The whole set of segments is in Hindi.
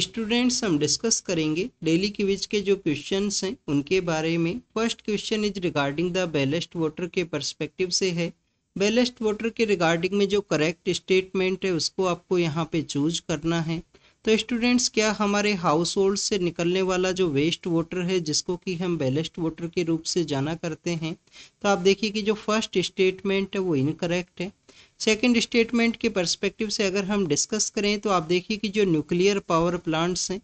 स्टूडेंट्स हम डिस्कस करेंगे डेली क्विज के जो क्वेश्चंस हैं उनके बारे में first question is regarding the ballast water के परस्पेक्टिव से है बैलेस्ट वोटर के रिगार्डिंग में जो करेक्ट स्टेटमेंट है उसको आपको यहाँ पे चूज करना है तो स्टूडेंट्स क्या हमारे हाउस होल्ड से निकलने वाला जो वेस्ट वाटर है जिसको कि हम बैलेस्ट वाटर के रूप से जाना करते हैं तो आप देखिए कि जो फर्स्ट स्टेटमेंट है वो इनकरेक्ट है सेकंड स्टेटमेंट के पर्सपेक्टिव से अगर हम डिस्कस करें तो आप देखिए कि जो न्यूक्लियर पावर प्लांट्स हैं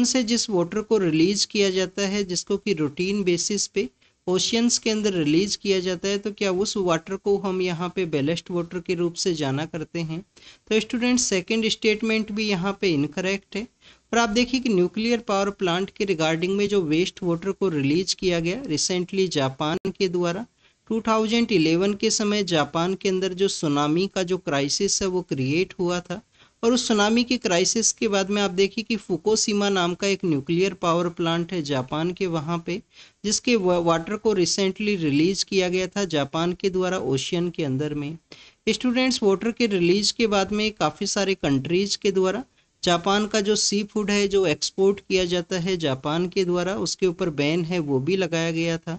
उनसे जिस वाटर को रिलीज किया जाता है जिसको कि रूटीन बेसिस पे ओशियंस के अंदर रिलीज किया जाता है तो क्या उस वाटर को हम यहाँ पे बेलेस्ट वाटर के रूप से जाना करते हैं तो स्टूडेंट सेकंड स्टेटमेंट भी यहाँ पे इनकरेक्ट है और आप देखिए कि न्यूक्लियर पावर प्लांट के रिगार्डिंग में जो वेस्ट वाटर को रिलीज किया गया रिसेंटली जापान के द्वारा 2011 के समय जापान के अंदर जो सुनामी का जो क्राइसिस है वो क्रिएट हुआ था और उस सुनामी के क्राइसिस के बाद में आप देखिए कि फुकोसीमा नाम का एक न्यूक्लियर पावर प्लांट है जापान के वहाँ पे जिसके वाटर को रिसेंटली रिलीज किया गया था जापान के द्वारा ओशियन के अंदर में स्टूडेंट्स वाटर के रिलीज के बाद में काफ़ी सारे कंट्रीज के द्वारा जापान का जो सी फूड है जो एक्सपोर्ट किया जाता है जापान के द्वारा उसके ऊपर बैन है वो भी लगाया गया था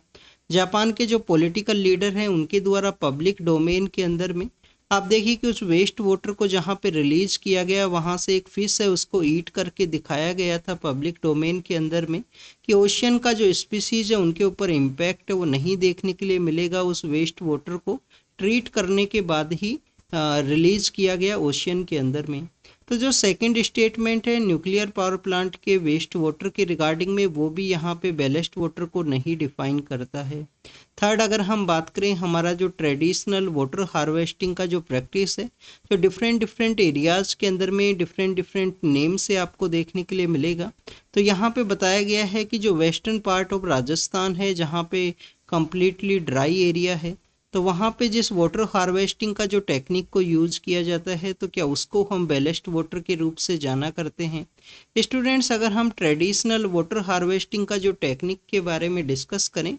जापान के जो पॉलिटिकल लीडर हैं उनके द्वारा पब्लिक डोमेन के अंदर में आप देखिए कि उस वेस्ट वाटर को जहाँ पे रिलीज किया गया वहाँ से एक फिश है उसको ईट करके दिखाया गया था पब्लिक डोमेन के अंदर में कि ओशियन का जो स्पीसीज है उनके ऊपर इम्पैक्ट है वो नहीं देखने के लिए मिलेगा उस वेस्ट वाटर को ट्रीट करने के बाद ही रिलीज किया गया ओशियन के अंदर में तो जो सेकंड स्टेटमेंट है न्यूक्लियर पावर प्लांट के वेस्ट वाटर के रिगार्डिंग में वो भी यहाँ पे बैलेस्ड वाटर को नहीं डिफाइन करता है थर्ड अगर हम बात करें हमारा जो ट्रेडिशनल वाटर हार्वेस्टिंग का जो प्रैक्टिस है तो डिफरेंट डिफरेंट एरियाज़ के अंदर में डिफरेंट डिफरेंट नेम से आपको देखने के लिए मिलेगा तो यहाँ पे बताया गया है कि जो वेस्टर्न पार्ट ऑफ राजस्थान है जहाँ पे कम्प्लीटली ड्राई एरिया है तो वहां पे जिस वाटर हार्वेस्टिंग का जो टेक्निक को यूज किया जाता है तो क्या उसको हम बेलेस्ट वाटर के रूप से जाना करते हैं स्टूडेंट्स अगर हम ट्रेडिशनल वाटर हार्वेस्टिंग का जो टेक्निक के बारे में डिस्कस करें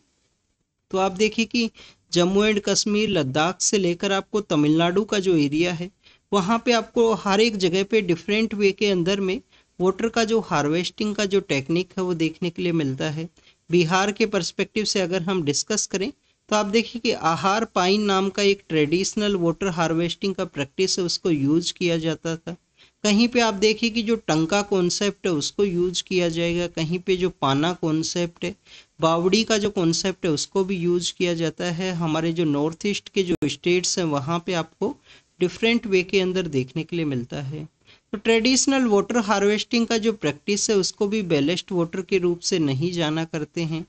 तो आप देखिए कि जम्मू एंड कश्मीर लद्दाख से लेकर आपको तमिलनाडु का जो एरिया है वहां पे आपको हर एक जगह पे डिफरेंट वे के अंदर में वाटर का जो हार्वेस्टिंग का जो टेक्निक है वो देखने के लिए मिलता है बिहार के परस्पेक्टिव से अगर हम डिस्कस करें तो आप देखिए कि आहार पाइन नाम का एक ट्रेडिशनल वाटर हार्वेस्टिंग का प्रैक्टिस है उसको यूज किया जाता था कहीं पे आप देखिए कि जो टंका कॉन्सेप्ट है उसको यूज किया जाएगा कहीं पे जो पाना कॉन्सेप्ट है बावड़ी का जो कॉन्सेप्ट है उसको भी यूज किया जाता है हमारे जो नॉर्थ ईस्ट के जो स्टेट्स हैं वहाँ पे आपको डिफरेंट वे के अंदर देखने के लिए मिलता है तो ट्रेडिशनल वाटर हार्वेस्टिंग का जो प्रैक्टिस है उसको भी बेलेस्ट वाटर के रूप से नहीं जाना करते हैं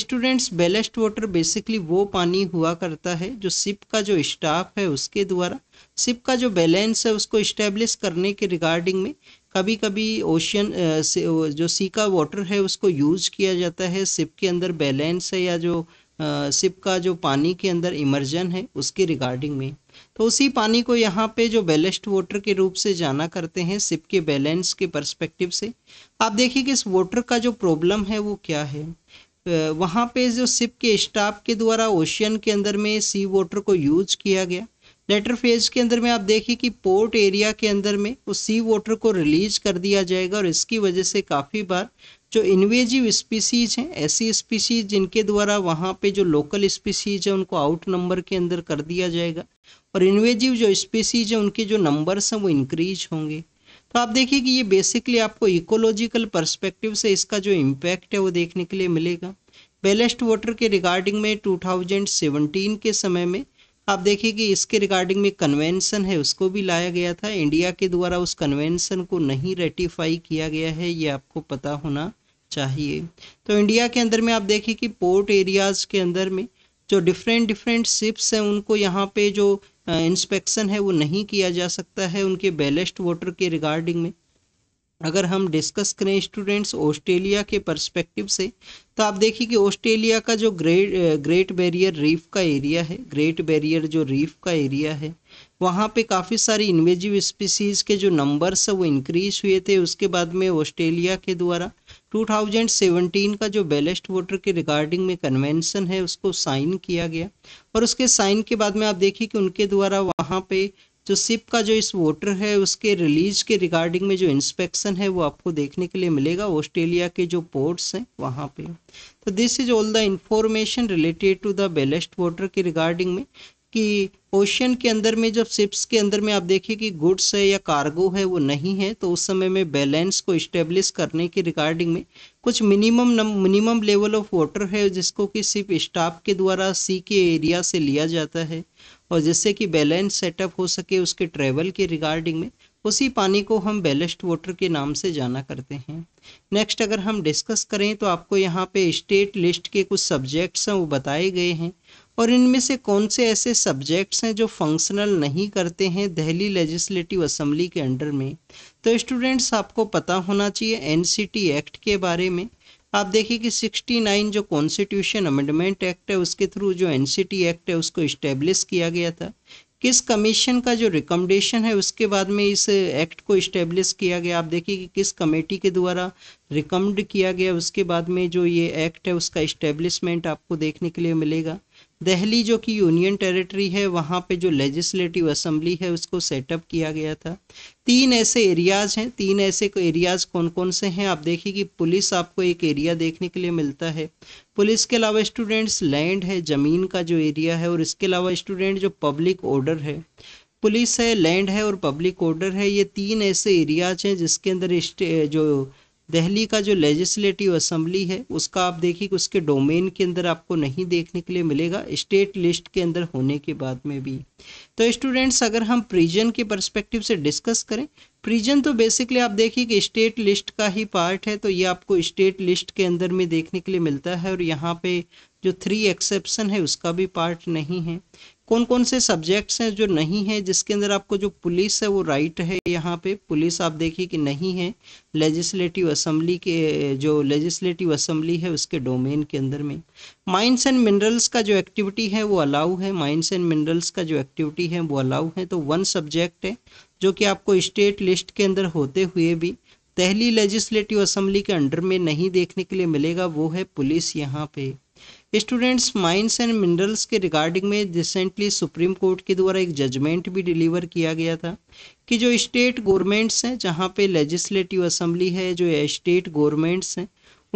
स्टूडेंट्स बेलेस्ट वाटर बेसिकली वो पानी हुआ करता है जो सिप का जो स्टाफ है उसके द्वारा सिप का जो बैलेंस है उसको इस्टेब्लिश करने के रिगार्डिंग में कभी कभी ओशियन जो सी का वाटर है उसको यूज किया जाता है सिप के अंदर बैलेंस है या जो सिप का जो पानी के अंदर इमर्जन है उसके रिगार्डिंग में तो उसी पानी को यहाँ पे जो बैलेंस्ड वाटर के रूप से जाना करते हैं सिप के बैलेंस के परस्पेक्टिव से आप देखिए कि इस वाटर का जो प्रॉब्लम है वो क्या है वहाँ पे जो सिप के स्टाफ के द्वारा ओशियन के अंदर में सी वाटर को यूज किया गया लेटर फेज के अंदर में आप देखिए कि पोर्ट एरिया के अंदर में उस सी वाटर को रिलीज कर दिया जाएगा और इसकी वजह से काफ़ी बार जो इन्वेजिव स्पीसीज हैं ऐसी स्पीसीज जिनके द्वारा वहाँ पे जो लोकल स्पीसीज है उनको आउट नंबर के अंदर कर दिया जाएगा और इन्वेजिव जो स्पीसीज है उनके जो नंबर्स हैं वो इंक्रीज होंगे तो आप देखिए कि ये बेसिकली आपको इकोलॉजिकल परस्पेक्टिव से इसका जो इम्पैक्ट है वो देखने के लिए मिलेगा बेलेस्ट वाटर के रिगार्डिंग में 2017 के समय में आप देखिए कि इसके रिगार्डिंग में कन्वेंशन है उसको भी लाया गया था इंडिया के द्वारा उस कन्वेंशन को नहीं रेटिफाई किया गया है ये आपको पता होना चाहिए तो इंडिया के अंदर में आप देखिए कि पोर्ट एरियाज के अंदर में जो डिफरेंट डिफरेंट सिप्स हैं उनको यहाँ पे जो इंस्पेक्शन है वो नहीं किया जा सकता है उनके बैलेस्ट वाटर के रिगार्डिंग में अगर हम डिस्कस करें स्टूडेंट्स ऑस्ट्रेलिया के पर्सपेक्टिव से तो आप देखिए कि ऑस्ट्रेलिया का जो ग्रेट ग्रेट बैरियर रीफ का एरिया है ग्रेट बैरियर जो रीफ का एरिया है वहाँ पे काफ़ी सारी इन्वेजिव स्पीसीज़ के जो नंबर्स वो इंक्रीज हुए थे उसके बाद में ऑस्ट्रेलिया के द्वारा 2017 का जो बैलेस्ट वोटर के रिगार्डिंग में कन्वेंशन है उसको साइन किया गया और उसके साइन के बाद में आप देखिए कि उनके द्वारा वहाँ पे जो सिप का जो इस वोटर है उसके रिलीज के रिगार्डिंग में जो इंस्पेक्शन है वो आपको देखने के लिए मिलेगा ऑस्ट्रेलिया के जो पोर्ट्स हैं वहाँ पे तो this is all the information related to the ballast water के रिगार्डिंग में कि ओशियन के अंदर में जब शिप्स के अंदर में आप देखिए कि गुड्स है या कार्गो है वो नहीं है तो उस समय में बैलेंस को इस्टेब्लिश करने के रिगार्डिंग में कुछ minimum minimum level of water है जिसको कि सिर्फ स्टाफ के द्वारा सी के एरिया से लिया जाता है और जिससे कि बैलेंस सेटअप हो सके उसके ट्रेवल के रिगार्डिंग में उसी पानी को हम बैलेंस्ड वाटर के नाम से जाना करते हैं नेक्स्ट अगर हम डिस्कस करें तो आपको यहाँ पे स्टेट लिस्ट के कुछ सब्जेक्ट्स हैं वो बताए गए हैं और इनमें से कौन से ऐसे सब्जेक्ट्स हैं जो फंक्शनल नहीं करते हैं दिल्ली लेजिस्लेटिव असम्बली के अंडर में तो स्टूडेंट्स आपको पता होना चाहिए एनसीटी एक्ट के बारे में आप देखिए कि 69 जो कॉन्स्टिट्यूशन अमेंडमेंट एक्ट है उसके थ्रू जो एनसीटी एक्ट है उसको इस्टेब्लिश किया गया था किस कमीशन का जो रिकमेंडेशन है उसके बाद में इस एक्ट को इस्टेब्लिश किया गया आप देखिए कि किस कमेटी के द्वारा रिकमेंड किया गया उसके बाद में जो ये एक्ट है उसका इस्टेब्लिशमेंट आपको देखने के लिए मिलेगा दहली जो कि यूनियन टेरिटरी है वहाँ पे जो लेजिस्लेटिव असम्बली है उसको सेटअप किया गया था तीन ऐसे एरियाज हैं तीन ऐसे एरियाज कौन कौन से हैं आप देखिए कि पुलिस आपको एक एरिया देखने के लिए मिलता है पुलिस के अलावा स्टूडेंट्स लैंड है ज़मीन का जो एरिया है और इसके अलावा स्टूडेंट जो पब्लिक ऑर्डर है पुलिस है लैंड है और पब्लिक ऑर्डर है ये तीन ऐसे एरियाज हैं जिसके अंदर जो दिल्ली का जो लेजिस्लेटिव असम्बली है उसका आप देखिए कि उसके डोमेन के अंदर आपको नहीं देखने के लिए मिलेगा स्टेट लिस्ट के अंदर होने के बाद में भी तो स्टूडेंट्स अगर हम प्रिजन के परस्पेक्टिव से डिस्कस करें प्रिजन तो बेसिकली आप देखिए कि स्टेट लिस्ट का ही पार्ट है तो ये आपको स्टेट लिस्ट के अंदर में देखने के लिए मिलता है और यहाँ पे जो थ्री एक्सेप्शन है उसका भी पार्ट नहीं है कौन कौन से सब्जेक्ट्स हैं जो नहीं है जिसके अंदर आपको जो पुलिस है वो राइट है यहाँ पे पुलिस आप देखिए कि नहीं है लेजिस्लेटिव असम्बली के जो लेजिस्लेटिव असम्बली है उसके डोमेन के अंदर में माइंस एंड मिनरल्स का जो एक्टिविटी है वो अलाउ है माइंस एंड मिनरल्स का जो एक्टिविटी है वो अलाउ है तो वन सब्जेक्ट है जो कि आपको स्टेट लिस्ट के अंदर होते हुए भी पहली लेजिस्लेटिव असम्बली के अंडर में नहीं देखने के लिए मिलेगा वो है पुलिस यहाँ पे स्टूडेंट्स माइंस एंड मिनरल्स के रिगार्डिंग में रिसेंटली सुप्रीम कोर्ट के द्वारा एक जजमेंट भी डिलीवर किया गया था कि जो स्टेट गवर्नमेंट्स हैं जहां पे लेजिस्लेटिव असेंबली है जो स्टेट गवर्नमेंट्स हैं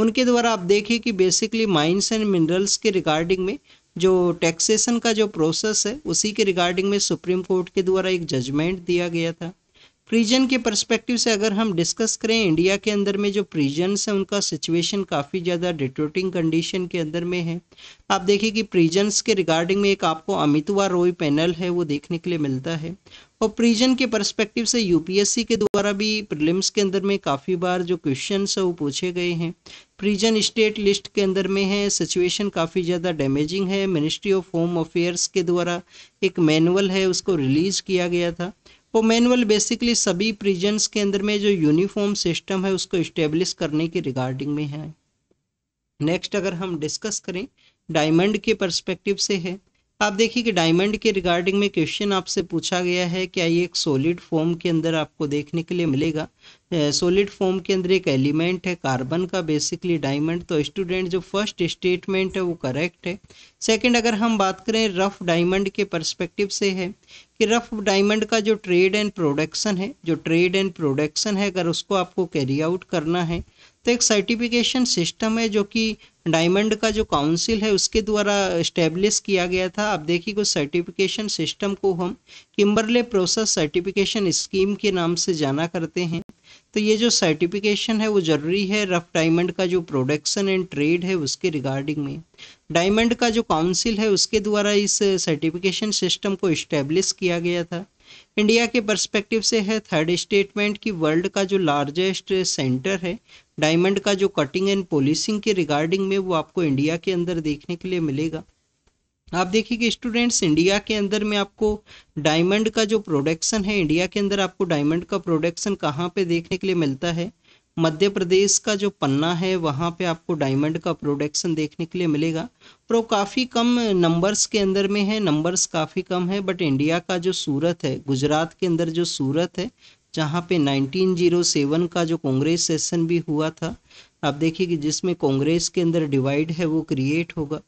उनके द्वारा आप देखिए कि बेसिकली माइंस एंड मिनरल्स के रिगार्डिंग में जो टैक्सेशन का जो प्रोसेस है उसी के रिगार्डिंग में सुप्रीम कोर्ट के द्वारा एक जजमेंट दिया गया था प्रिजन के परस्पेक्टिव से अगर हम डिस्कस करें इंडिया के अंदर में जो प्रिजन्स हैं उनका सिचुएशन काफ़ी ज़्यादा डिटोटिंग कंडीशन के अंदर में है आप देखिए कि प्रिजन्स के रिगार्डिंग में एक आपको अमितवा रोय पैनल है वो देखने के लिए मिलता है और प्रिजन के परस्पेक्टिव से यूपीएससी के द्वारा भी प्रिलिम्स के अंदर में काफ़ी बार जो क्वेश्चन है वो पूछे गए हैं प्रिजन स्टेट लिस्ट के अंदर में है सिचुएशन काफ़ी ज़्यादा डैमेजिंग है मिनिस्ट्री ऑफ होम अफेयर्स के द्वारा एक मैनुअल है उसको रिलीज़ किया गया था तो मैनुअल बेसिकली सभी प्रिजन्स के अंदर में जो यूनिफॉर्म सिस्टम है उसको इस्टेब्लिश करने के रिगार्डिंग में है नेक्स्ट अगर हम डिस्कस करें डायमंड के परस्पेक्टिव से है आप देखिए कि डायमंड के रिगार्डिंग में क्वेश्चन आपसे पूछा गया है क्या ये एक सॉलिड फॉर्म के अंदर आपको देखने के लिए मिलेगा सॉलिड फॉर्म के अंदर एक एलिमेंट है कार्बन का बेसिकली डायमंड तो स्टूडेंट जो फर्स्ट स्टेटमेंट है वो करेक्ट है सेकंड अगर हम बात करें रफ डायमंड के परस्पेक्टिव से है कि रफ डायमंड का जो ट्रेड एंड प्रोडक्शन है जो ट्रेड एंड प्रोडक्शन है अगर उसको आपको कैरी आउट करना है तो एक सर्टिफिकेशन सिस्टम है जो कि डायमंड का जो काउंसिल है उसके द्वारा इस्टेब्लिश किया गया था आप देखिए कुछ सर्टिफिकेशन सिस्टम को हम किम्बरले प्रोसेस सर्टिफिकेशन स्कीम के नाम से जाना करते हैं तो ये जो सर्टिफिकेशन है वो ज़रूरी है रफ डायमंड का जो प्रोडक्शन एंड ट्रेड है उसके रिगार्डिंग में डायमंड का जो काउंसिल है उसके द्वारा इस सर्टिफिकेशन सिस्टम को इस्टेब्लिश किया गया था इंडिया के पर्सपेक्टिव से है थर्ड स्टेटमेंट कि वर्ल्ड का जो लार्जेस्ट सेंटर है डायमंड का जो कटिंग एंड पॉलिशिंग के रिगार्डिंग में वो आपको इंडिया के अंदर देखने के लिए मिलेगा आप देखिए कि स्टूडेंट्स इंडिया के अंदर में आपको डायमंड का जो प्रोडक्शन है इंडिया के अंदर आपको डायमंड का प्रोडक्शन कहाँ पे देखने के लिए मिलता है मध्य प्रदेश का जो पन्ना है वहाँ पे आपको डायमंड का प्रोडक्शन देखने के लिए मिलेगा और वो काफ़ी कम नंबर्स के अंदर में है नंबर्स काफ़ी कम है बट इंडिया का जो सूरत है गुजरात के अंदर जो सूरत है जहाँ पे 1907 का जो कांग्रेस सेशन भी हुआ था आप देखिए कि जिसमें कांग्रेस के अंदर डिवाइड है वो क्रिएट होगा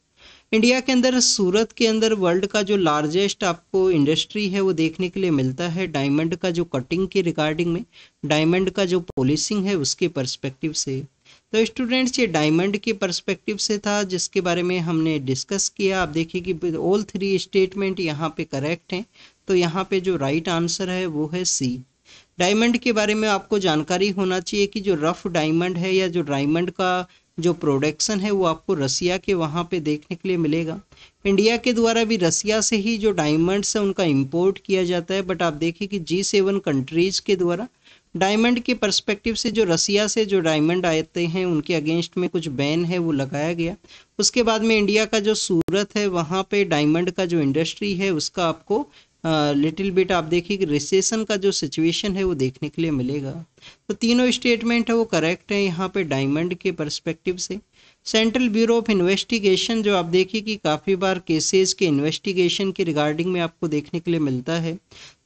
इंडिया के अंदर सूरत के अंदर वर्ल्ड का जो लार्जेस्ट आपको इंडस्ट्री है वो देखने के लिए मिलता है डायमंड का जो कटिंग के रिगार्डिंग में डायमंड का जो पॉलिसिंग है उसके पर्सपेक्टिव से तो स्टूडेंट्स ये डायमंड के पर्सपेक्टिव से था जिसके बारे में हमने डिस्कस किया आप देखिए कि ऑल थ्री स्टेटमेंट यहाँ पे करेक्ट हैं तो यहाँ पे जो राइट right आंसर है वो है सी डायमंड के बारे में आपको जानकारी होना चाहिए कि जो रफ डायमंड है या जो डायमंड का जो प्रोडक्शन है वो आपको रसिया के वहाँ पे देखने के लिए मिलेगा इंडिया के द्वारा भी रसिया से ही जो डायमंड्स है उनका इंपोर्ट किया जाता है बट आप देखिए कि जी सेवन कंट्रीज के द्वारा डायमंड के परस्पेक्टिव से जो रसिया से जो डायमंड आते हैं उनके अगेंस्ट में कुछ बैन है वो लगाया गया उसके बाद में इंडिया का जो सूरत है वहाँ पे डायमंड का जो इंडस्ट्री है उसका आपको लिटिल बिट आप देखिए कि रिसेशन का जो सिचुएशन है वो देखने के लिए मिलेगा तो तीनों स्टेटमेंट है वो करेक्ट है यहाँ पे डायमंड के परस्पेक्टिव से सेंट्रल ब्यूरो ऑफ इन्वेस्टिगेशन जो आप देखिए कि काफ़ी बार केसेस के इन्वेस्टिगेशन के रिगार्डिंग में आपको देखने के लिए मिलता है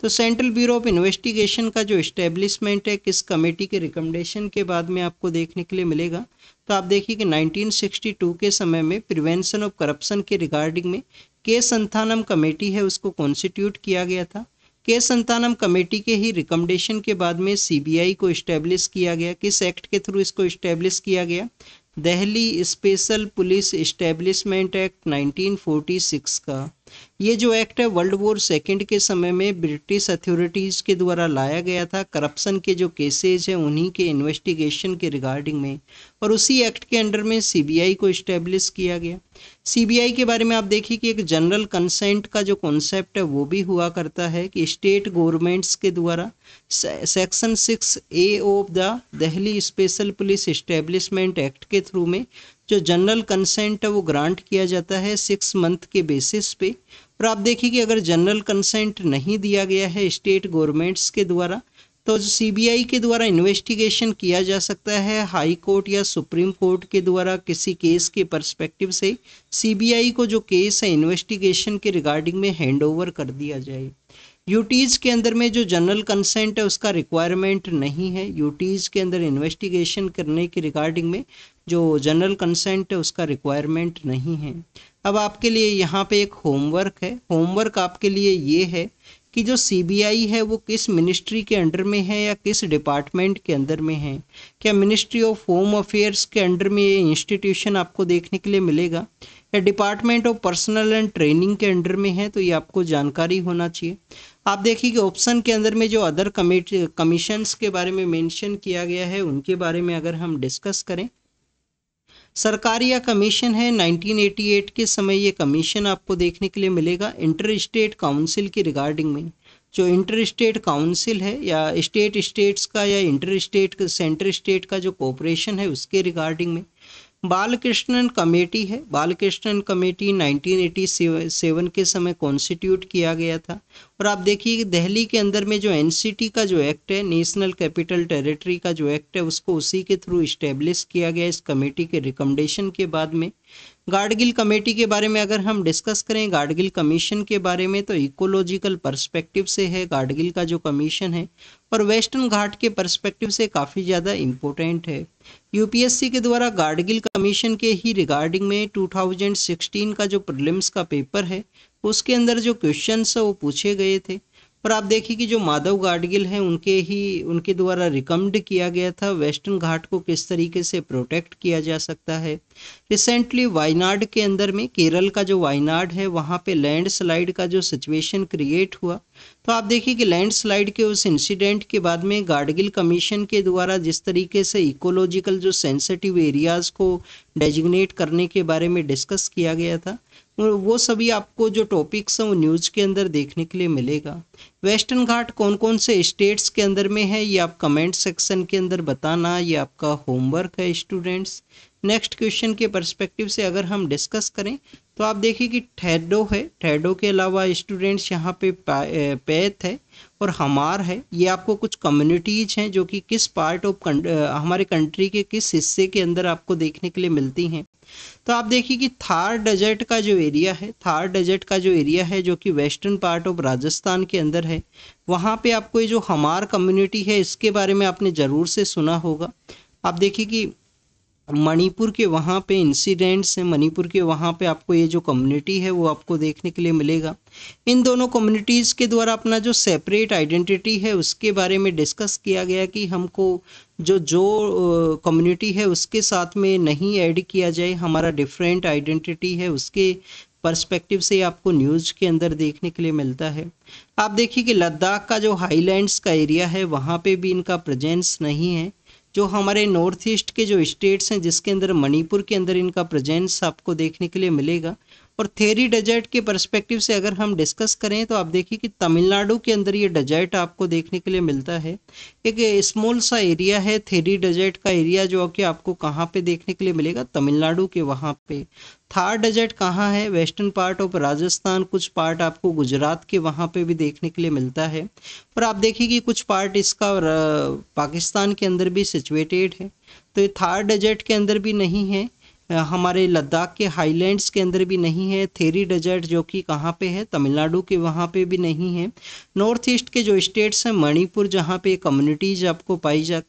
तो सेंट्रल ब्यूरो ऑफ इन्वेस्टिगेशन का जो इस्टेब्लिशमेंट है किस कमेटी के रिकमेंडेशन के बाद में आपको देखने के लिए मिलेगा तो आप देखिए कि 1962 के समय में प्रिवेंशन ऑफ करप्शन के रिगार्डिंग में के संथानम कमेटी है उसको कॉन्स्टिट्यूट किया गया था के संतानम कमेटी के ही रिकमेंडेशन के बाद में सीबीआई को इस्टेब्लिश किया गया किस एक्ट के थ्रू इसको इस्टेब्लिश किया गया दहली स्पेशल पुलिस इस्टेब्लिशमेंट एक्ट 1946 का ये जो एक्ट है वर्ल्ड वॉर सेकेंड के समय में ब्रिटिश अथॉरिटीज़ के द्वारा लाया गया था करप्शन के जो केसेज हैं उन्हीं के इन्वेस्टिगेशन के रिगार्डिंग में और उसी एक्ट के अंडर में सीबीआई को इस्टेब्लिश किया गया सीबीआई के बारे में आप देखिए कि एक जनरल कंसेंट का जो कॉन्सेप्ट है वो भी हुआ करता है कि स्टेट गवर्नमेंट्स के द्वारा section six A of the Delhi special police establishment act के थ्रू में जो जनरल कंसेंट है वो ग्रांट किया जाता है सिक्स मंथ के बेसिस पे और आप देखिए कि अगर जनरल कंसेंट नहीं दिया गया है स्टेट गवर्नमेंट्स के द्वारा तो सीबीआई के द्वारा इन्वेस्टिगेशन किया जा सकता है हाई कोर्ट या सुप्रीम कोर्ट के द्वारा किसी केस के पर्सपेक्टिव से सीबीआई को जो केस है इन्वेस्टिगेशन के रिगार्डिंग में हैंडओवर कर दिया जाए यूटीज़ के अंदर में जो जनरल कंसेंट है उसका रिक्वायरमेंट नहीं है यूटीज़ के अंदर इन्वेस्टिगेशन करने के रिगार्डिंग में जो जनरल कंसेंट है उसका रिक्वायरमेंट नहीं है अब आपके लिए यहाँ पे एक होमवर्क है होमवर्क आपके लिए ये है कि जो सीबीआई है वो किस मिनिस्ट्री के अंडर में है या किस डिपार्टमेंट के अंदर में है क्या मिनिस्ट्री ऑफ होम अफेयर्स के अंडर में ये इंस्टीट्यूशन आपको देखने के लिए मिलेगा या department of personnel and training के अंडर में है तो ये आपको जानकारी होना चाहिए आप देखिए कि ऑप्शन के अंदर में जो अदर कमिट कमीशन के बारे में मेंशन किया गया है उनके बारे में अगर हम डिस्कस करें सरकारी या कमीशन है 1988 के समय ये कमीशन आपको देखने के लिए मिलेगा इंटर स्टेट काउंसिल की रिगार्डिंग में जो इंटर स्टेट काउंसिल है या स्टेट स्टेट्स का या इंटर स्टेट सेंटर स्टेट का जो कॉपरेशन है उसके रिगार्डिंग में बालकृष्णन कमेटी है बालकृष्णन कमेटी 1987 के समय कॉन्स्टिट्यूट किया गया था और आप देखिए दिल्ली के अंदर में जो एनसीटी का जो एक्ट है नेशनल कैपिटल टेरिटरी का जो एक्ट है उसको उसी के थ्रू इस्टेब्लिश किया गया इस कमेटी के रिकमेंडेशन के बाद में गार्डगिल कमेटी के बारे में अगर हम डिस्कस करें गार्डगिल कमीशन के बारे में तो इकोलॉजिकल पर्सपेक्टिव से है गार्डगिल का जो कमीशन है और वेस्टर्न घाट के पर्सपेक्टिव से काफ़ी ज़्यादा इम्पोर्टेंट है यूपीएससी के द्वारा गार्डगिल कमीशन के ही रिगार्डिंग में 2016 का जो प्रिलिम्स का पेपर है उसके अंदर जो क्वेश्चन है वो पूछे गए थे और आप देखिए कि जो माधव गाडगिल हैं उनके ही उनके द्वारा रिकमेंड किया गया था वेस्टर्न घाट को किस तरीके से प्रोटेक्ट किया जा सकता है रिसेंटली वायनाड के अंदर में केरल का जो वायनाड है वहाँ पे लैंडस्लाइड का जो सिचुएशन क्रिएट हुआ तो आप देखिए कि लैंडस्लाइड के उस इंसिडेंट के बाद में गाडगिल कमीशन के द्वारा जिस तरीके से इकोलॉजिकल जो सेंसिटिव एरियाज़ को डेजिग्नेट करने के बारे में डिस्कस किया गया था वो सभी आपको जो टॉपिक्स हैं वो न्यूज़ के अंदर देखने के लिए मिलेगा वेस्टर्न घाट कौन कौन से स्टेट्स के अंदर में है ये आप कमेंट सेक्शन के अंदर बताना ये आपका होमवर्क है स्टूडेंट्स नेक्स्ट क्वेश्चन के परस्पेक्टिव से अगर हम डिस्कस करें तो आप देखिए कि ठेडो है ठेडो के अलावा स्टूडेंट्स यहाँ पे पैथ है और हमार है ये आपको कुछ कम्युनिटीज हैं जो कि किस पार्ट ऑफ हमारे कंट्री के किस हिस्से के अंदर आपको देखने के लिए मिलती हैं तो आप देखिए कि थार डेजर्ट का जो एरिया है थार डेजर्ट का जो एरिया है जो कि वेस्टर्न पार्ट ऑफ राजस्थान के अंदर है वहाँ पे आपको ये जो हमार कम्युनिटी है इसके बारे में आपने ज़रूर से सुना होगा आप देखिए कि मणिपुर के वहाँ पे इंसिडेंट्स हैं मणिपुर के वहाँ पे आपको ये जो कम्युनिटी है वो आपको देखने के लिए मिलेगा इन दोनों कम्युनिटीज़ के द्वारा अपना जो सेपरेट आइडेंटिटी है उसके बारे में डिस्कस किया गया कि हमको जो जो कम्युनिटी है उसके साथ में नहीं ऐड किया जाए हमारा डिफरेंट आइडेंटिटी है उसके पर्सपेक्टिव से आपको न्यूज़ के अंदर देखने के लिए मिलता है आप देखिए कि लद्दाख का जो हाईलैंड्स का एरिया है वहाँ पे भी इनका प्रेजेंस नहीं है जो हमारे नॉर्थ ईस्ट के जो स्टेट्स हैं जिसके अंदर मणिपुर के अंदर इनका प्रेजेंस आपको देखने के लिए मिलेगा और थेरी डेजर्ट के परस्पेक्टिव से अगर हम डिस्कस करें तो आप देखिए कि तमिलनाडु के अंदर ये डेजर्ट आपको देखने के लिए मिलता है एक स्मॉल सा एरिया है थेरी डेजर्ट का एरिया जो कि आपको कहाँ पे देखने के लिए मिलेगा तमिलनाडु के वहाँ पे थार डेजर्ट कहाँ है वेस्टर्न पार्ट ऑफ राजस्थान कुछ पार्ट आपको गुजरात के वहाँ पे भी देखने के लिए मिलता है और आप देखिए कि कुछ पार्ट इसका पाकिस्तान के अंदर भी सिचुएटेड है तो ये थार डेजर्ट के अंदर भी नहीं है हमारे लद्दाख के हाईलैंड्स के अंदर भी नहीं है थेरी डेजर्ट जो कि कहाँ पे है तमिलनाडु के वहाँ पे भी नहीं है नॉर्थ ईस्ट के जो स्टेट्स हैं मणिपुर जहाँ पे कम्युनिटीज आपको पाई जा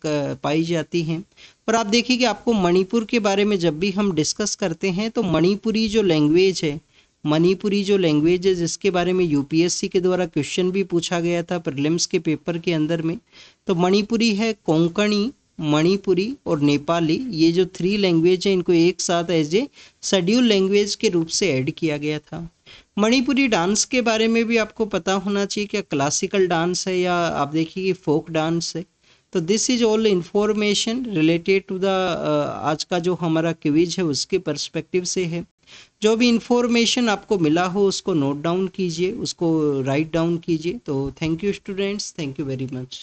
पाई जाती हैं पर आप देखिए कि आपको मणिपुर के बारे में जब भी हम डिस्कस करते हैं तो मणिपुरी जो लैंग्वेज है मणिपुरी जो लैंग्वेज है जिसके बारे में यूपीएससी के द्वारा क्वेश्चन भी पूछा गया था प्रिलिम्स के पेपर के अंदर में तो मणिपुरी है कोंकणी मणिपुरी और नेपाली ये जो थ्री लैंग्वेज है इनको एक साथ एज ए शेड्यूल लैंग्वेज के रूप से ऐड किया गया था मणिपुरी डांस के बारे में भी आपको पता होना चाहिए क्या क्लासिकल डांस है या आप देखिए कि फोक डांस है तो this is all information related to the आज का जो हमारा क्विज है उसके पर्सपेक्टिव से है जो भी इंफॉर्मेशन आपको मिला हो उसको नोट डाउन कीजिए उसको राइट डाउन कीजिए तो thank you students thank you very much